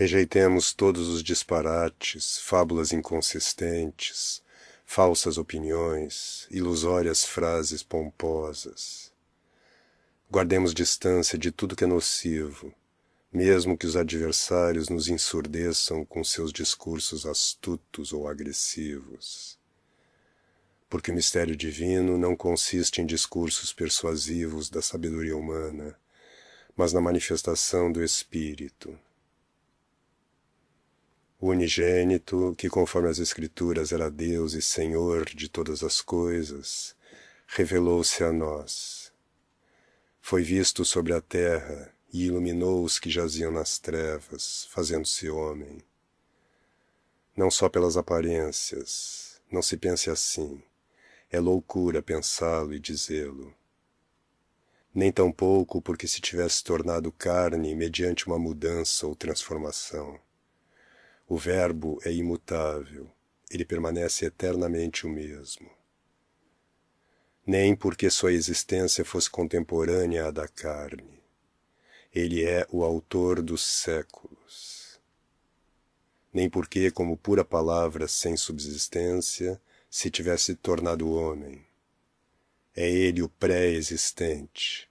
Rejeitemos todos os disparates, fábulas inconsistentes, falsas opiniões, ilusórias frases pomposas. Guardemos distância de tudo que é nocivo, mesmo que os adversários nos ensurdeçam com seus discursos astutos ou agressivos. Porque o mistério divino não consiste em discursos persuasivos da sabedoria humana, mas na manifestação do Espírito o unigênito, que conforme as Escrituras era Deus e Senhor de todas as coisas, revelou-se a nós. Foi visto sobre a terra e iluminou os que jaziam nas trevas, fazendo-se homem. Não só pelas aparências, não se pense assim. É loucura pensá-lo e dizê-lo. Nem tampouco porque se tivesse tornado carne mediante uma mudança ou transformação o Verbo é imutável, ele permanece eternamente o mesmo. Nem porque sua existência fosse contemporânea à da carne. Ele é o autor dos séculos. Nem porque, como pura palavra sem subsistência, se tivesse tornado homem. É ele o pré-existente,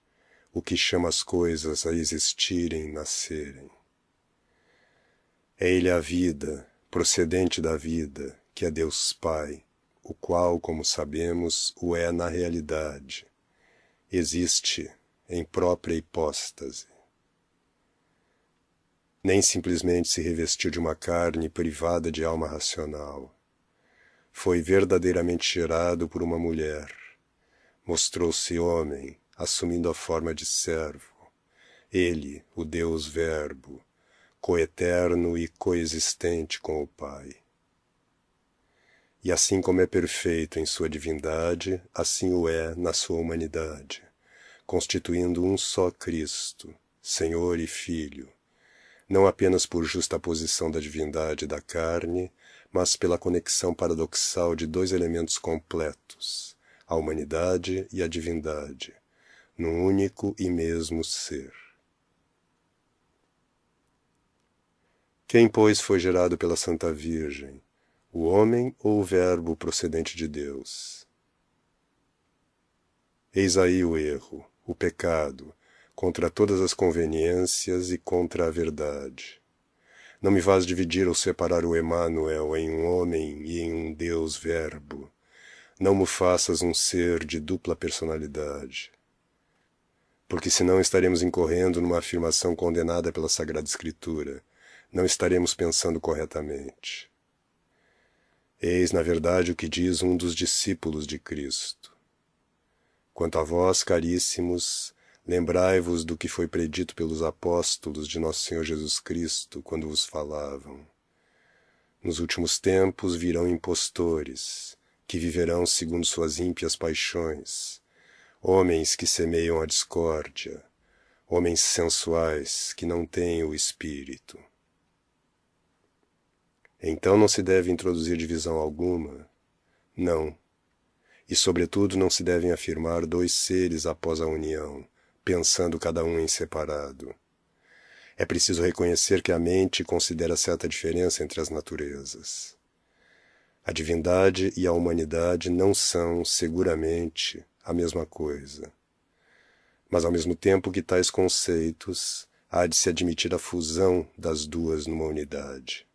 o que chama as coisas a existirem e nascerem. É ele a vida, procedente da vida, que é Deus Pai, o qual, como sabemos, o é na realidade. Existe em própria hipóstase. Nem simplesmente se revestiu de uma carne privada de alma racional. Foi verdadeiramente gerado por uma mulher. Mostrou-se homem, assumindo a forma de servo. Ele, o Deus Verbo, coeterno e coexistente com o Pai. E assim como é perfeito em sua divindade, assim o é na sua humanidade, constituindo um só Cristo, Senhor e Filho, não apenas por justaposição da divindade e da carne, mas pela conexão paradoxal de dois elementos completos, a humanidade e a divindade, num único e mesmo ser. Quem, pois, foi gerado pela Santa Virgem? O homem ou o Verbo procedente de Deus? Eis aí o erro, o pecado, contra todas as conveniências e contra a verdade. Não me vás dividir ou separar o Emanuel em um homem e em um Deus Verbo. Não me faças um ser de dupla personalidade porque senão estaremos incorrendo numa afirmação condenada pela Sagrada Escritura, não estaremos pensando corretamente. Eis, na verdade, o que diz um dos discípulos de Cristo. Quanto a vós, caríssimos, lembrai-vos do que foi predito pelos apóstolos de Nosso Senhor Jesus Cristo quando vos falavam. Nos últimos tempos virão impostores, que viverão segundo suas ímpias paixões, homens que semeiam a discórdia, homens sensuais que não têm o espírito então não se deve introduzir divisão alguma? Não. E, sobretudo, não se devem afirmar dois seres após a união, pensando cada um em separado. É preciso reconhecer que a mente considera certa diferença entre as naturezas. A divindade e a humanidade não são, seguramente, a mesma coisa. Mas, ao mesmo tempo que tais conceitos, há de se admitir a fusão das duas numa unidade.